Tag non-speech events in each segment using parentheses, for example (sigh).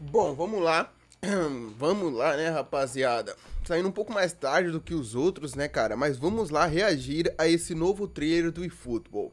Bom, vamos lá. (clears throat) Vamos lá, né, rapaziada? Saindo um pouco mais tarde do que os outros, né, cara? Mas vamos lá reagir a esse novo trailer do eFootball.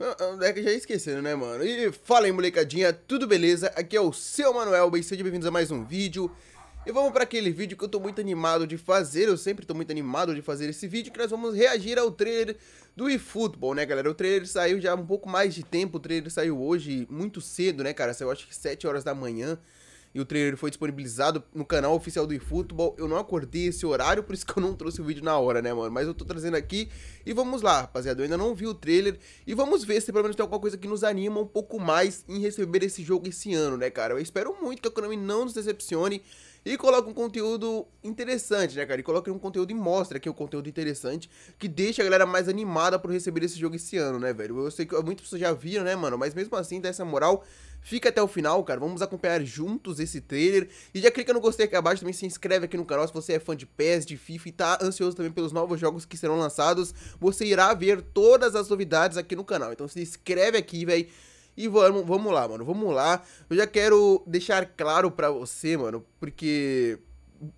Ah, é que já esquecendo, né, mano? E fala aí, molecadinha, tudo beleza? Aqui é o seu Manuel, bem, bem-vindos a mais um vídeo. E vamos para aquele vídeo que eu tô muito animado de fazer, eu sempre tô muito animado de fazer esse vídeo, que nós vamos reagir ao trailer do eFootball, né, galera? O trailer saiu já há um pouco mais de tempo, o trailer saiu hoje muito cedo, né, cara? Saiu acho que 7 horas da manhã. E o trailer foi disponibilizado no canal oficial do eFootball. Eu não acordei esse horário, por isso que eu não trouxe o vídeo na hora, né, mano? Mas eu tô trazendo aqui. E vamos lá, rapaziada. Eu ainda não vi o trailer. E vamos ver se pelo menos tem alguma coisa que nos anima um pouco mais em receber esse jogo esse ano, né, cara? Eu espero muito que a Konami não nos decepcione. E coloca um conteúdo interessante, né, cara? E coloca um conteúdo e mostra que é um conteúdo interessante que deixa a galera mais animada por receber esse jogo esse ano, né, velho? Eu sei que muitas pessoas já viram, né, mano? Mas mesmo assim, dessa moral. Fica até o final, cara. Vamos acompanhar juntos esse trailer. E já clica no gostei aqui abaixo, também se inscreve aqui no canal se você é fã de PES, de FIFA e tá ansioso também pelos novos jogos que serão lançados. Você irá ver todas as novidades aqui no canal. Então se inscreve aqui, velho. E vamos, vamos lá, mano, vamos lá. Eu já quero deixar claro para você, mano, porque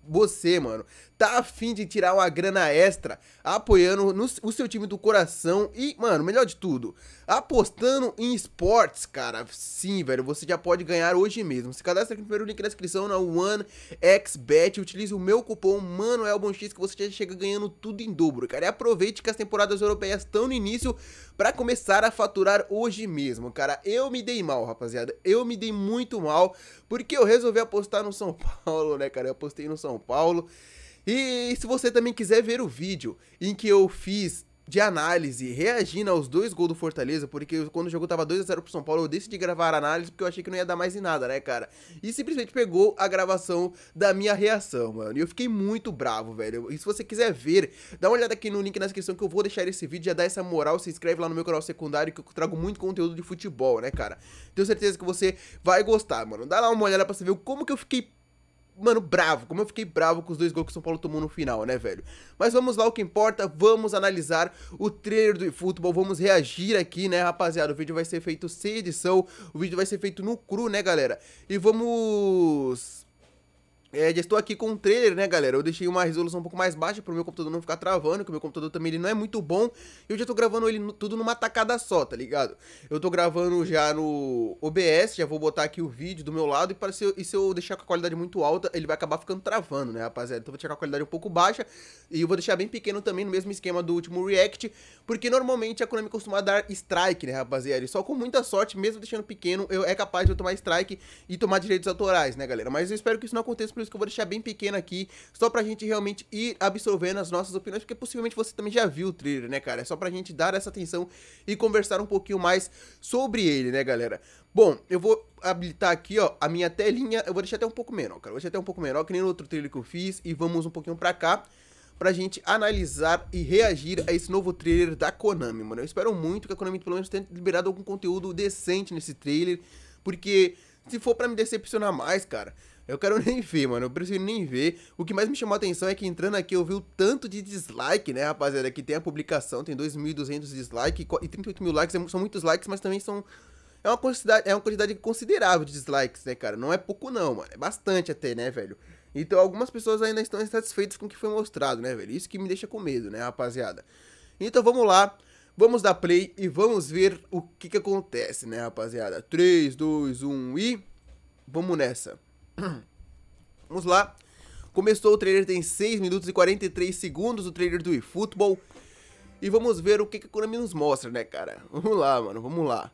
você, mano, tá afim de tirar uma grana extra apoiando no, o seu time do coração e, mano, melhor de tudo, apostando em esportes, cara, sim, velho, você já pode ganhar hoje mesmo. Se cadastra aqui no primeiro link na descrição na OneXBet, utilize o meu cupom ManoelBonX que você já chega ganhando tudo em dobro, cara. E aproveite que as temporadas europeias estão no início para começar a faturar hoje mesmo, cara. Eu me dei mal, rapaziada, eu me dei muito mal porque eu resolvi apostar no São (laughs) Paulo, né, cara? Eu apostei no São Paulo. E se você também quiser ver o vídeo em que eu fiz de análise, reagindo aos dois gols do Fortaleza, porque quando o jogo tava 2 a 0 pro São Paulo, eu decidi gravar a análise porque eu achei que não ia dar mais em nada, né, cara? E simplesmente pegou a gravação da minha reação, mano. E eu fiquei muito bravo, velho. E se você quiser ver, dá uma olhada aqui no link na descrição que eu vou deixar esse vídeo, já dá essa moral, se inscreve lá no meu canal secundário que eu trago muito conteúdo de futebol, né, cara? Tenho certeza que você vai gostar, mano. Dá lá uma olhada para você ver como que eu fiquei mano, bravo. Como eu fiquei bravo com os dois gols que o São Paulo tomou no final, né, velho? Mas vamos lá, o que importa, vamos analisar o trailer do futebol, vamos reagir aqui, né, rapaziada? O vídeo vai ser feito sem edição, o vídeo vai ser feito no cru, né, galera? E vamos é, já estou aqui com um trailer, né, galera? Eu deixei uma resolução um pouco mais baixa para o meu computador não ficar travando, que o meu computador também ele não é muito bom. E eu já estou gravando ele no, tudo numa tacada só, tá ligado? Eu estou gravando já no OBS, já vou botar aqui o vídeo do meu lado. E, para se eu, e se eu deixar com a qualidade muito alta, ele vai acabar ficando travando, né, rapaziada? Então vou deixar com a qualidade um pouco baixa. E eu vou deixar bem pequeno também, no mesmo esquema do último React. Porque normalmente é a Konami costuma dar strike, né, rapaziada? E só com muita sorte, mesmo deixando pequeno, eu é capaz de eu tomar strike e tomar direitos autorais, né, galera? Mas eu espero que isso não aconteça que eu vou deixar bem pequeno aqui, só pra gente realmente ir absorvendo as nossas opiniões, porque possivelmente você também já viu o trailer, né, cara? É só pra gente dar essa atenção e conversar um pouquinho mais sobre ele, né, galera? Bom, eu vou habilitar aqui, ó, a minha telinha, eu vou deixar até um pouco menor, cara, vou deixar até um pouco menor, que nem no outro trailer que eu fiz, e vamos um pouquinho pra cá pra gente analisar e reagir a esse novo trailer da Konami, mano. Eu espero muito que a Konami pelo menos tenha liberado algum conteúdo decente nesse trailer, porque se for para me decepcionar mais, cara, eu quero (laughs) nem ver, mano. Eu preciso nem ver. O que mais me chamou a atenção é que entrando aqui eu vi o tanto de dislike, né, rapaziada? Que tem a publicação, tem 2.200 dislikes e 38 mil likes. É são muitos likes, mas também são... É uma, quantidade, é uma quantidade considerável de dislikes, né, cara? Não é pouco não, mano. É bastante até, né, velho? Então algumas pessoas ainda estão insatisfeitas com o que foi mostrado, né, velho? Isso que me deixa com medo, né, rapaziada? Então vamos lá. Vamos dar play e vamos ver o que que acontece, né, rapaziada? 3, 2, 1 e... Vamos nessa. (coughs) Vamos lá. Começou o trailer, tem 6 minutos e 43 segundos o trailer do eFootball. E vamos ver o que, que a Konami nos mostra, né, cara? Vamos lá, mano, vamos lá.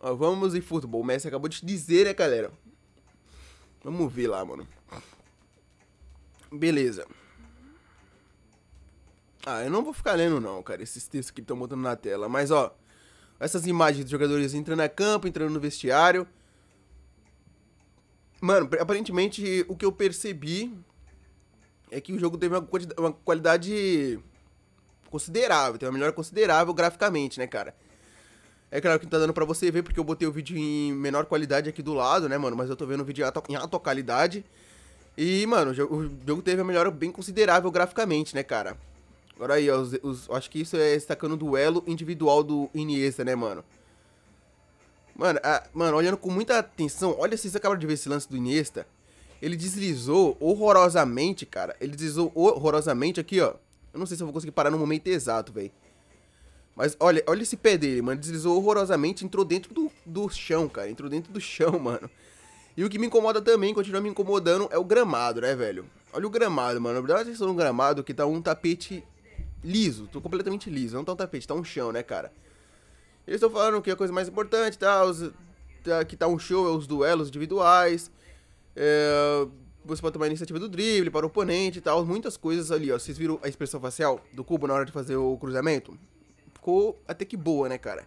Ó, vamos em futebol. O Messi acabou de dizer, né, galera? Vamos ver lá, mano. Beleza. Ah, eu não vou ficar lendo não, cara, esses textos que estão botando na tela. Mas, ó, essas imagens dos jogadores entrando a campo, entrando no vestiário. Mano, aparentemente o que eu percebi é que o jogo teve uma, uma qualidade considerável, teve uma melhora considerável graficamente, né, cara? É claro que não tá dando pra você ver, porque eu botei o vídeo em menor qualidade aqui do lado, né, mano? Mas eu tô vendo o vídeo em alta qualidade. E, mano, o jogo teve uma melhora bem considerável graficamente, né, cara? Agora aí, ó, os, os, acho que isso é destacando o duelo individual do Iniesta, né, mano? Mano, a, mano, olhando com muita atenção, olha se você acaba de ver esse lance do Iniesta. Ele deslizou horrorosamente, cara. Ele deslizou horrorosamente aqui, ó. Eu não sei se eu vou conseguir parar no momento exato, velho. Mas olha, olha esse pé dele, mano. Deslizou horrorosamente, entrou dentro do, do chão, cara. Entrou dentro do chão, (laughs) mano. E o que me incomoda também, continua me incomodando, é o gramado, né, velho? Olha o gramado, mano. Dá atenção no gramado que tá um tapete liso. Tô completamente liso. Não tá um tapete, tá um chão, né, cara? Eles estão falando que a coisa mais importante, tá? Os, tá que tá um show, é os duelos individuais. É, você pode tomar a iniciativa do drible para o oponente e tal. Muitas coisas ali, ó. Vocês viram a expressão facial do cubo na hora de fazer o cruzamento? Ficou até que boa, né, cara?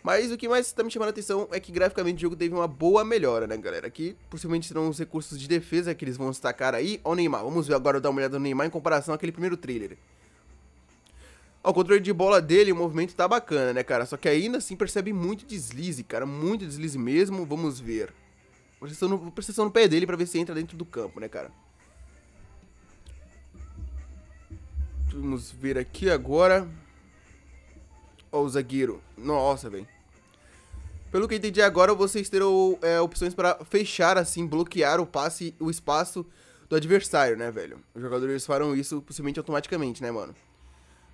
Mas o que mais está me chamando a atenção é que graficamente o jogo teve uma boa melhora, né, galera? Aqui possivelmente serão os recursos de defesa que eles vão destacar aí. Ó o Neymar, vamos ver agora, dar uma olhada no Neymar em comparação àquele primeiro trailer. Ó, o controle de bola dele, o movimento tá bacana, né, cara? Só que ainda assim percebe muito deslize, cara. Muito deslize mesmo, vamos ver. Vou no, no pé dele pra ver se entra dentro do campo, né, cara? Vamos ver aqui agora. Ó, o zagueiro. Nossa, velho. Pelo que eu entendi agora, vocês terão é, opções para fechar, assim, bloquear o passe, o espaço do adversário, né, velho? Os jogadores farão isso possivelmente automaticamente, né, mano?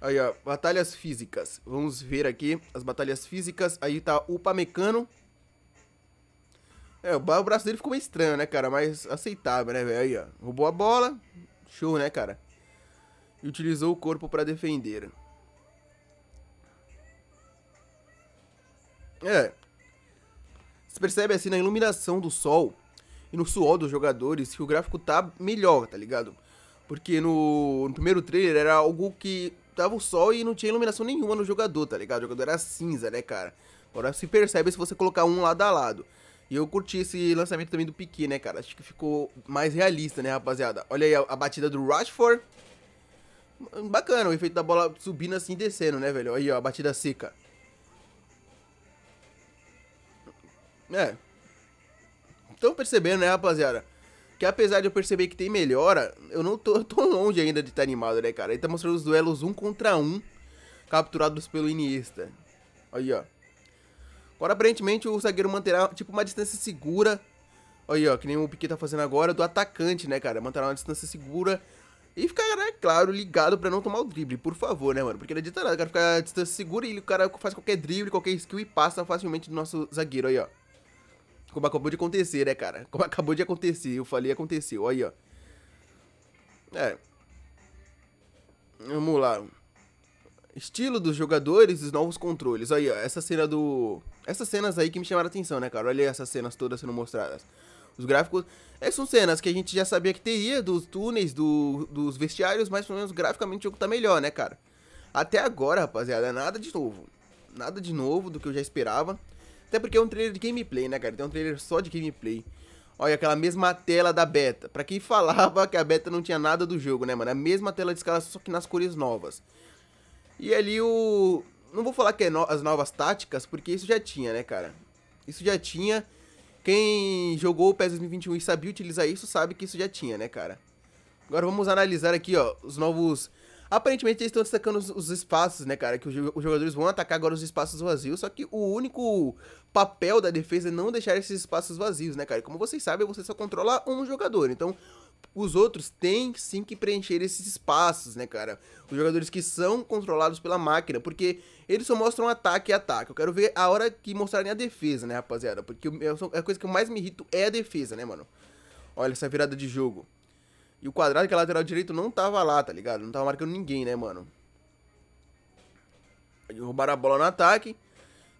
Aí, ó, batalhas físicas. Vamos ver aqui as batalhas físicas. Aí tá o Pamecano. É, o braço dele ficou meio estranho, né, cara? Mas aceitável, né, velho? Aí, ó. Roubou a bola. Show, né, cara? E utilizou o corpo para defender. É. Você percebe, assim, na iluminação do sol e no suor dos jogadores que o gráfico tá melhor, tá ligado? Porque no, no primeiro trailer era algo que tava o sol e não tinha iluminação nenhuma no jogador, tá ligado? O jogador era cinza, né, cara? Agora se percebe se você colocar um lado a lado. E eu curti esse lançamento também do Piquet, né, cara? Acho que ficou mais realista, né, rapaziada? Olha aí a, a batida do Rashford. Hum, bacana, o efeito da bola subindo assim e descendo, né, velho? Aí, ó, a batida seca. É. Estão percebendo, né, rapaziada? Que apesar de eu perceber que tem melhora, eu não tô (laughs) tão longe ainda de estar tá animado, né, cara? Ele tá mostrando os duelos um contra um, capturados pelo Iniesta. Aí, ó. Agora, aparentemente, o zagueiro manterá, tipo, uma distância segura. Aí, ó, que nem o Piquet tá fazendo agora, do atacante, né, cara? Manterá uma distância segura e ficar, né, claro, ligado pra não tomar o drible, por favor, né, mano? Porque não adianta nada, o cara fica a distância segura e o cara faz qualquer drible, qualquer skill e passa facilmente do nosso zagueiro, aí, ó. Como acabou de acontecer, né, cara? Como acabou de acontecer. Eu falei, aconteceu. Aí, ó. É. Vamos lá. Estilo dos jogadores, os novos controles. Aí, ó. Essa cena do. Essas cenas aí que me chamaram a atenção, né, cara? Olha aí essas cenas todas sendo mostradas. Os gráficos. Essas é, são cenas que a gente já sabia que teria dos túneis, do, dos vestiários, mas pelo menos graficamente o jogo tá melhor, né, cara? Até agora, rapaziada, é nada de novo. Nada de novo do que eu já esperava. Até porque é um trailer de gameplay, né, cara? Então é um trailer só de gameplay. Olha, aquela mesma tela da beta. Pra quem (laughs) falava que a beta não tinha nada do jogo, né, mano? É a mesma tela de escala, só que nas cores novas. E ali o... Não vou falar que é no... as novas táticas, porque isso já tinha, né, cara? Isso já tinha. Quem jogou o PES 2021 e sabia utilizar isso, sabe que isso já tinha, né, cara? Agora vamos analisar aqui, ó, os novos Aparentemente eles estão destacando os, os, espaços, né, cara? Que os, os, jogadores vão atacar agora os espaços vazios. Só que o único papel da defesa é não deixar esses espaços vazios, né, cara? como vocês sabem, você só controla um jogador. Então, os outros têm sim que preencher esses espaços, né, cara? Os jogadores que são controlados pela máquina, porque eles só mostram ataque e ataque. Eu quero ver a hora que mostrarem a defesa, né, rapaziada? Porque é é a coisa que eu mais me irrito é a defesa, né, mano? Olha essa virada de jogo. E o quadrado, que é lateral direito, não tava lá, tá ligado? Não tava marcando ninguém, né, mano? Roubaram a bola no ataque.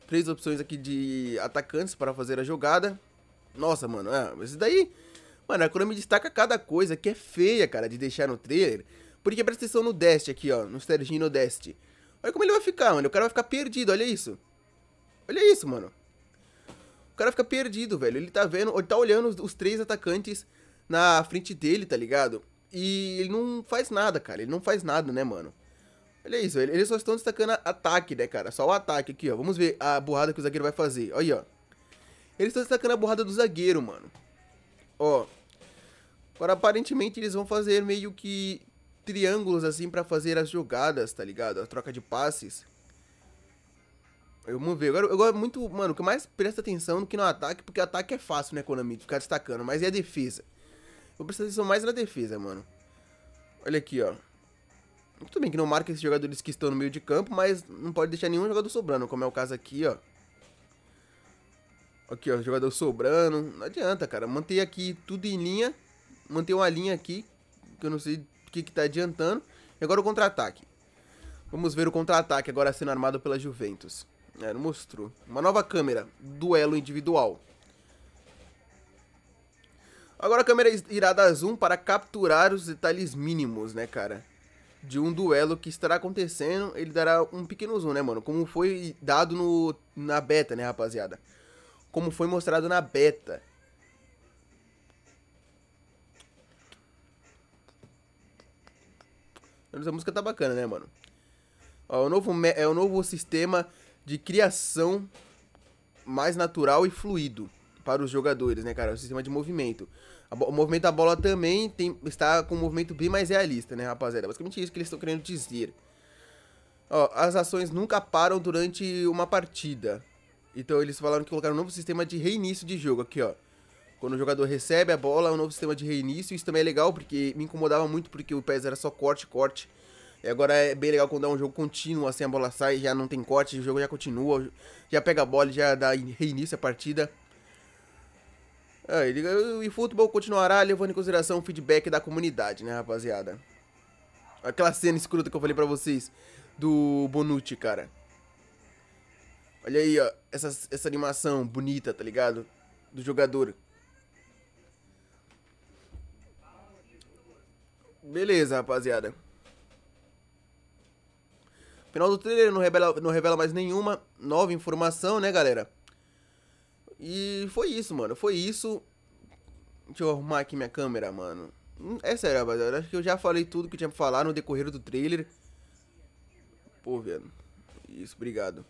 Três opções aqui de atacantes para fazer a jogada. Nossa, mano, é, esse daí... Mano, a Konami destaca cada coisa que é feia, cara, de deixar no trailer. Porque presta atenção no Dest aqui, ó, no Serginho no Dest. Olha como ele vai ficar, mano. O cara vai ficar perdido, olha isso. Olha isso, mano. O cara fica perdido, velho. Ele tá vendo, ele tá olhando os, os três atacantes na frente dele, tá ligado? E ele não faz nada, cara. Ele não faz nada, né, mano? Olha isso, eles só estão destacando ataque, né, cara? Só o ataque aqui, ó. Vamos ver a burrada que o zagueiro vai fazer. Olha aí, ó. Eles estão destacando a burrada do zagueiro, mano. Ó. Agora, aparentemente, eles vão fazer meio que triângulos, assim, pra fazer as jogadas, tá ligado? A troca de passes. Eu vamos ver. Agora, eu gosto muito, mano, o que mais presta atenção no que no ataque, porque ataque é fácil, né, Konami, ficar destacando, mas é a defesa. Vou prestar atenção mais na defesa, mano. Olha aqui, ó. Tudo bem que não marca esses jogadores que estão no meio de campo, mas não pode deixar nenhum jogador sobrando, como é o caso aqui, ó. Aqui, ó, jogador sobrando. Não adianta, cara. Manter aqui tudo em linha. Manter uma linha aqui, que eu não sei o que, que tá adiantando. E agora o contra-ataque. Vamos ver o contra-ataque agora sendo armado pela Juventus. É, não mostrou. Uma nova câmera. Duelo individual. Agora a câmera irá dar zoom para capturar os detalhes mínimos, né, cara? De um duelo que estará acontecendo, ele dará um pequeno zoom, né, mano? Como foi dado no, na beta, né, rapaziada? Como foi mostrado na beta. Essa música tá bacana, né, mano? Ó, o novo é o novo sistema de criação mais natural e fluido para os jogadores, né, cara? O é sistema de movimento. O movimento da bola também tem, está com um movimento bem mais realista, né, rapaziada? Basicamente isso que eles estão querendo dizer. Ó, as ações nunca param durante uma partida. Então eles falaram que colocaram um novo sistema de reinício de jogo aqui, ó. Quando o jogador recebe a bola, é um novo sistema de reinício. Isso também é legal, porque me incomodava muito, porque o PES era só corte, corte. E agora é bem legal quando é um jogo contínuo, assim, a bola sai, já não tem corte, o jogo já continua, já pega a bola, já dá reinício a partida. É, futebol o continuará levando em consideração o feedback da comunidade, né, rapaziada? Aquela cena escrota que eu falei pra vocês do Bonucci, cara. Olha aí, ó, essa, essa animação bonita, tá ligado? Do jogador. Beleza, rapaziada. Final do trailer não revela, não revela mais nenhuma nova informação, né, galera? E foi isso, mano. Foi isso. Deixa eu arrumar aqui minha câmera, mano. Hum, é sério, rapaziada. Acho que eu já falei tudo que tinha pra falar no decorrer do trailer. Pô, velho. Isso, obrigado.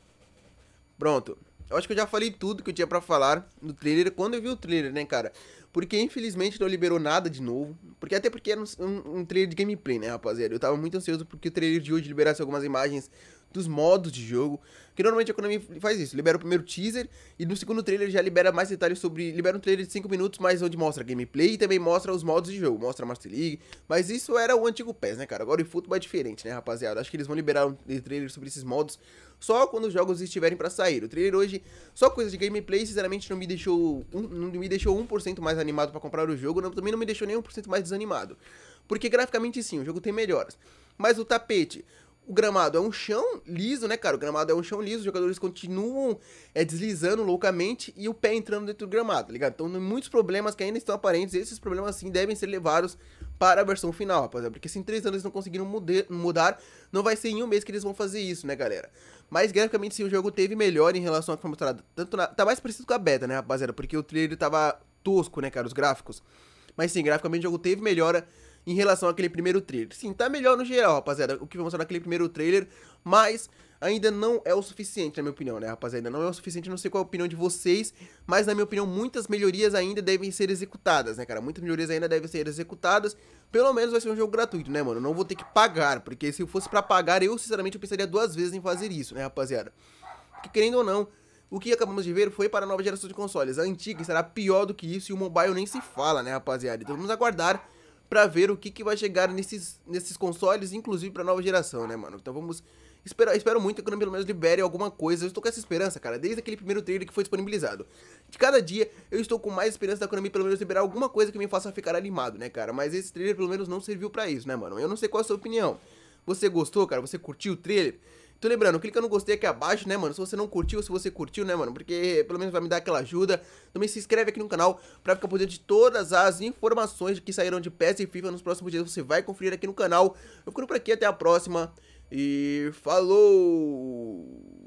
Pronto. Eu acho que eu já falei tudo que eu tinha para falar no trailer quando eu vi o trailer, né, cara? Porque infelizmente não liberou nada de novo. Porque até porque era um, um, um trailer de gameplay, né, rapaziada? Eu tava muito ansioso porque o trailer de hoje liberasse algumas imagens dos modos de jogo. Que normalmente a Konami faz isso, libera o primeiro teaser e no segundo trailer já libera mais detalhes sobre. Libera um trailer de 5 minutos, mas onde mostra gameplay e também mostra os modos de jogo, mostra a Master League. Mas isso era o antigo PES, né, cara? Agora o futebol é diferente, né, rapaziada? Acho que eles vão liberar um trailer sobre esses modos só quando os jogos estiverem para sair. O trailer hoje, só coisa de gameplay, sinceramente não me deixou, um, não me deixou 1% mais animado para comprar o jogo, não, também não me deixou nem 1% mais desanimado. Porque graficamente sim, o jogo tem melhoras. Mas o tapete, o gramado é um chão liso, né, cara? O gramado é um chão liso, os jogadores continuam é, deslizando loucamente e o pé entrando dentro do gramado, tá ligado? Então, muitos problemas que ainda estão aparentes, esses problemas sim devem ser levados para a versão final, rapaziada. Porque se em três anos eles não conseguiram mudar, não vai ser em um mês que eles vão fazer isso, né, galera? Mas graficamente sim, o jogo teve melhor em relação ao que foi mostrado. Tanto na... Tá mais parecido com a beta, né, rapaziada? Porque o trailer tava tosco, né, cara? Os gráficos. Mas sim, graficamente o jogo teve melhora em relação àquele primeiro trailer. Sim, tá melhor no geral, rapaziada, o que foi mostrado naquele primeiro trailer, mas ainda não é o suficiente, na minha opinião, né, rapaziada? Não é o suficiente, não sei qual é a opinião de vocês, mas na minha opinião, muitas melhorias ainda devem ser executadas, né, cara? Muitas melhorias ainda devem ser executadas. Pelo menos vai ser um jogo gratuito, né, mano? Não vou ter que pagar, porque se fosse para pagar, eu sinceramente eu pensaria duas vezes em fazer isso, né, rapaziada? Porque querendo ou não, o que acabamos de ver foi para a nova geração de consoles. A antiga será pior do que isso e o mobile nem se fala, né, rapaziada? Então vamos aguardar para ver o que, que vai chegar nesses, nesses consoles, inclusive pra nova geração, né, mano? Então vamos Espero, espero muito que a Konami pelo menos libere alguma coisa. Eu estou com essa esperança, cara, desde aquele primeiro trailer que foi disponibilizado. De cada dia, eu estou com mais esperança da Konami pelo menos liberar alguma coisa que me faça ficar animado, né, cara? Mas esse trailer pelo menos não serviu para isso, né, mano? Eu não sei qual é a sua opinião. Você gostou, cara? Você curtiu o trailer? Então lembrando, clica no gostei aqui abaixo, né, mano? Se você não curtiu, se você curtiu, né, mano? Porque pelo menos vai me dar aquela ajuda. Também se inscreve aqui no canal pra ficar por dentro de todas as informações que saíram de PES e FIFA nos próximos dias. Você vai conferir aqui no canal. Eu fico por aqui, até a próxima. E falou!